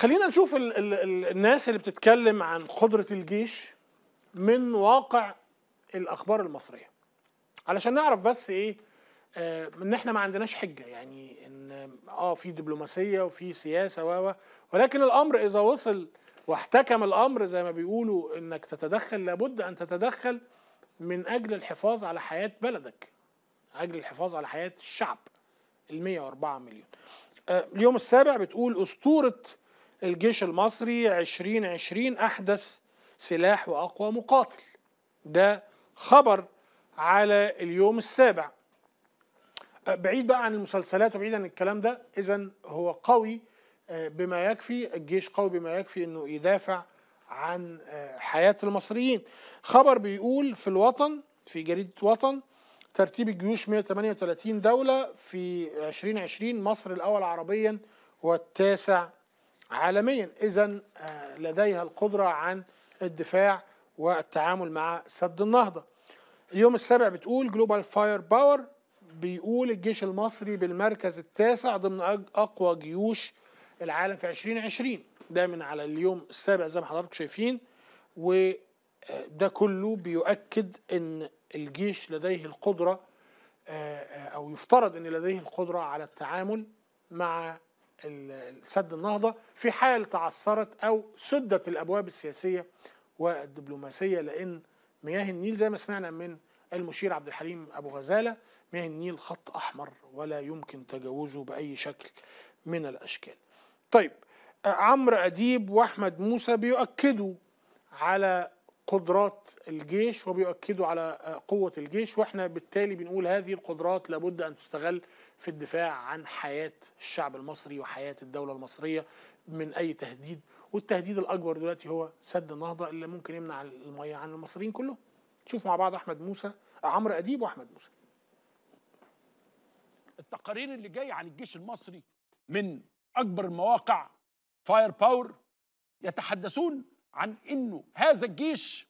خلينا نشوف الـ الـ الناس اللي بتتكلم عن قدرة الجيش من واقع الأخبار المصرية علشان نعرف بس إيه آه إن إحنا ما عندناش حجة يعني إن آه في دبلوماسية وفي سياسة و ولكن الأمر إذا وصل واحتكم الأمر زي ما بيقولوا إنك تتدخل لابد أن تتدخل من أجل الحفاظ على حياة بلدك أجل الحفاظ على حياة الشعب ال 104 مليون آه اليوم السابع بتقول أسطورة الجيش المصري 2020 أحدث سلاح وأقوى مقاتل ده خبر على اليوم السابع أه، بعيد بقى عن المسلسلات وبعيد عن الكلام ده إذا هو قوي أه، بما يكفي الجيش قوي بما يكفي أنه يدافع عن أه، حياة المصريين خبر بيقول في الوطن في جريدة وطن ترتيب الجيوش 138 دولة في 2020 مصر الأول عربيا والتاسع عالميا إذا آه، لديها القدرة عن الدفاع والتعامل مع سد النهضة اليوم السابع بتقول جلوبال فاير باور بيقول الجيش المصري بالمركز التاسع ضمن أقوى جيوش العالم في 2020 ده من على اليوم السابع زي ما حضراتكم شايفين وده آه، كله بيؤكد ان الجيش لديه القدرة آه، او يفترض ان لديه القدرة على التعامل مع سد النهضة في حال تعثرت أو سدت الأبواب السياسية والدبلوماسية لأن مياه النيل زي ما سمعنا من المشير عبد الحليم أبو غزالة مياه النيل خط أحمر ولا يمكن تجاوزه بأي شكل من الأشكال طيب آه، عمرو أديب وأحمد موسى بيؤكدوا على قدرات الجيش وبيؤكدوا على قوة الجيش واحنا بالتالي بنقول هذه القدرات لابد أن تستغل في الدفاع عن حياة الشعب المصري وحياة الدولة المصرية من أي تهديد والتهديد الأكبر دلوقتي هو سد النهضة اللي ممكن يمنع المية عن المصريين كلهم نشوف مع بعض أحمد موسى عمرو أديب وأحمد موسى التقارير اللي جايه عن الجيش المصري من اكبر المواقع فاير باور يتحدثون عن انه هذا الجيش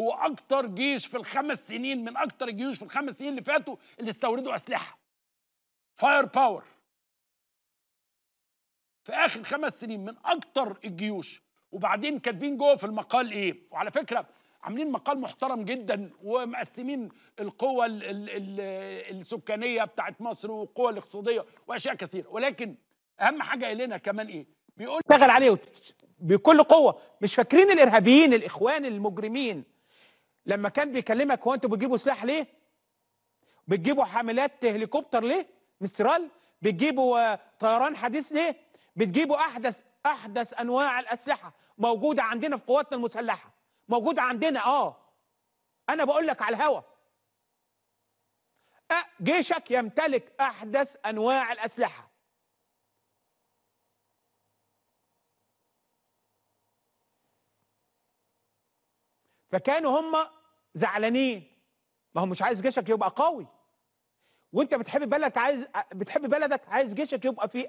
هو اكتر جيش في الخمس سنين من اكتر الجيوش في الخمس سنين اللي فاتوا اللي استوردوا اسلحه فاير باور في اخر خمس سنين من اكتر الجيوش وبعدين كاتبين جوه في المقال ايه وعلى فكره عاملين مقال محترم جدا ومقسمين القوى الـ الـ الـ السكانيه بتاعت مصر والقوى الاقتصاديه واشياء كثيره ولكن اهم حاجه لنا كمان ايه بيقول اشتغل عليه بكل قوه مش فاكرين الارهابيين الاخوان المجرمين لما كان بيكلمك هو انتوا بتجيبوا سلاح ليه؟ بتجيبوا حاملات هليكوبتر ليه؟ مسترال بتجيبوا آه، طيران حديث ليه؟ بتجيبوا احدث احدث انواع الاسلحه موجوده عندنا في قواتنا المسلحه موجوده عندنا اه انا بقول لك على الهوا جيشك يمتلك احدث انواع الاسلحه فكانوا هم زعلانين ما هو مش عايز جيشك يبقى قوي وانت بتحب بلدك عايز بتحب بلدك عايز جيشك يبقى في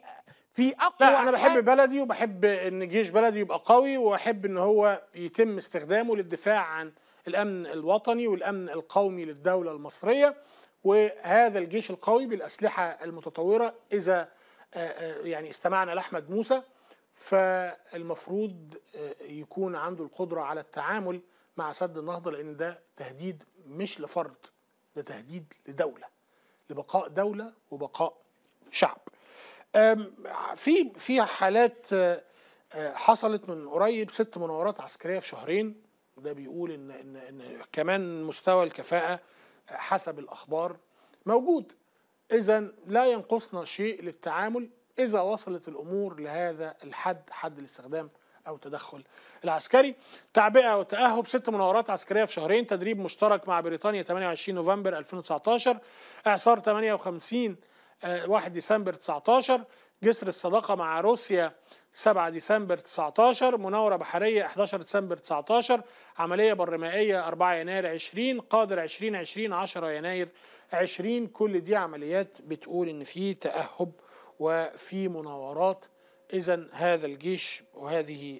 في اقوى لا انا بحب بلدي وبحب ان جيش بلدي يبقى قوي واحب ان هو يتم استخدامه للدفاع عن الامن الوطني والامن القومي للدوله المصريه وهذا الجيش القوي بالاسلحه المتطوره اذا آه، آه، يعني استمعنا لاحمد موسى فالمفروض آه، يكون عنده القدره على التعامل مع سد النهضه لان ده تهديد مش لفرد ده تهديد لدوله لبقاء دوله وبقاء شعب في في حالات آه، آه، حصلت من قريب ست مناورات عسكريه في شهرين ده بيقول ان ان ان كمان مستوى الكفاءه حسب الاخبار موجود اذا لا ينقصنا شيء للتعامل اذا وصلت الامور لهذا الحد حد الاستخدام أو تدخل العسكري تعبئة وتأهب ست مناورات عسكرية في شهرين تدريب مشترك مع بريطانيا 28 نوفمبر 2019 إعصار 58 1 آه، ديسمبر 19 جسر الصداقة مع روسيا 7 ديسمبر 19 مناورة بحرية 11 ديسمبر 19 عملية برمائية 4 يناير 20 قادر 20 20 10 يناير 20 كل دي عمليات بتقول ان في تأهب وفي مناورات إذا هذا الجيش وهذه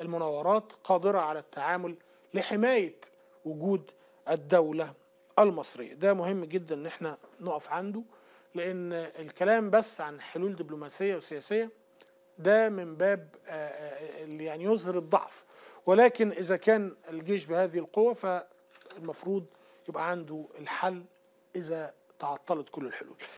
المناورات قادرة على التعامل لحماية وجود الدولة المصرية ده مهم جدا إن احنا نقف عنده لأن الكلام بس عن حلول دبلوماسية وسياسية ده من باب آه، آه، اللي يعني يظهر الضعف ولكن إذا كان الجيش بهذه القوة فالمفروض يبقى عنده الحل إذا تعطلت كل الحلول